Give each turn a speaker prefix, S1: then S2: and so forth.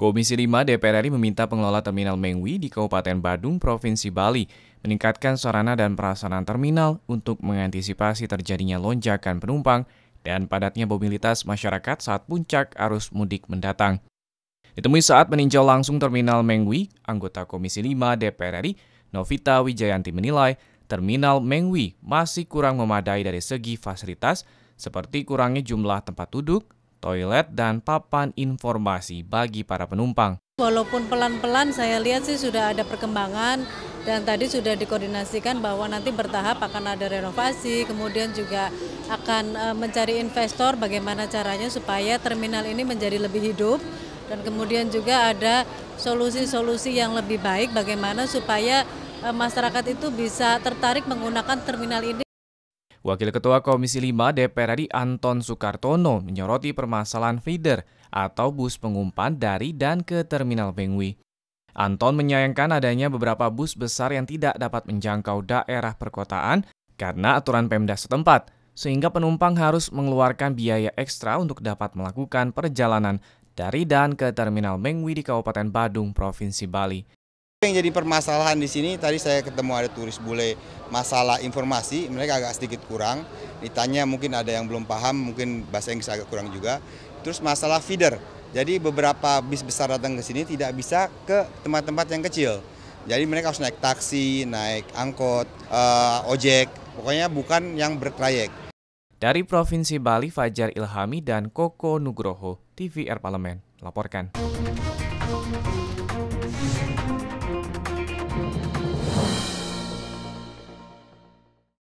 S1: Komisi 5 DPR RI meminta pengelola Terminal Mengwi di Kabupaten Badung, Provinsi Bali, meningkatkan sarana dan prasarana terminal untuk mengantisipasi terjadinya lonjakan penumpang dan padatnya mobilitas masyarakat saat puncak arus mudik mendatang. Ditemui saat meninjau langsung Terminal Mengwi, anggota Komisi 5 DPR RI, Novita Wijayanti menilai terminal Mengwi masih kurang memadai dari segi fasilitas seperti kurangnya jumlah tempat duduk, toilet, dan papan informasi bagi para penumpang.
S2: Walaupun pelan-pelan saya lihat sih sudah ada perkembangan dan tadi sudah dikoordinasikan bahwa nanti bertahap akan ada renovasi, kemudian juga akan e, mencari investor bagaimana caranya supaya terminal ini menjadi lebih hidup dan kemudian juga ada solusi-solusi yang lebih baik bagaimana supaya Eh, masyarakat itu bisa tertarik menggunakan terminal ini.
S1: Wakil Ketua Komisi 5 DPR RI Anton Sukartono menyoroti permasalahan feeder atau bus pengumpan dari dan ke Terminal Bengwi. Anton menyayangkan adanya beberapa bus besar yang tidak dapat menjangkau daerah perkotaan karena aturan Pemda setempat, sehingga penumpang harus mengeluarkan biaya ekstra untuk dapat melakukan perjalanan dari dan ke Terminal Bengwi di Kabupaten Badung, Provinsi Bali.
S3: Yang jadi permasalahan di sini tadi saya ketemu ada turis bule masalah informasi mereka agak sedikit kurang ditanya mungkin ada yang belum paham mungkin bahasa Inggris agak kurang juga terus masalah feeder jadi beberapa bis besar datang ke sini tidak bisa ke tempat-tempat yang kecil jadi mereka harus naik taksi naik angkot uh, ojek pokoknya bukan yang bertrayek
S1: dari Provinsi Bali Fajar Ilhami dan Koko Nugroho TVR Parlemen laporkan
S4: Thank you.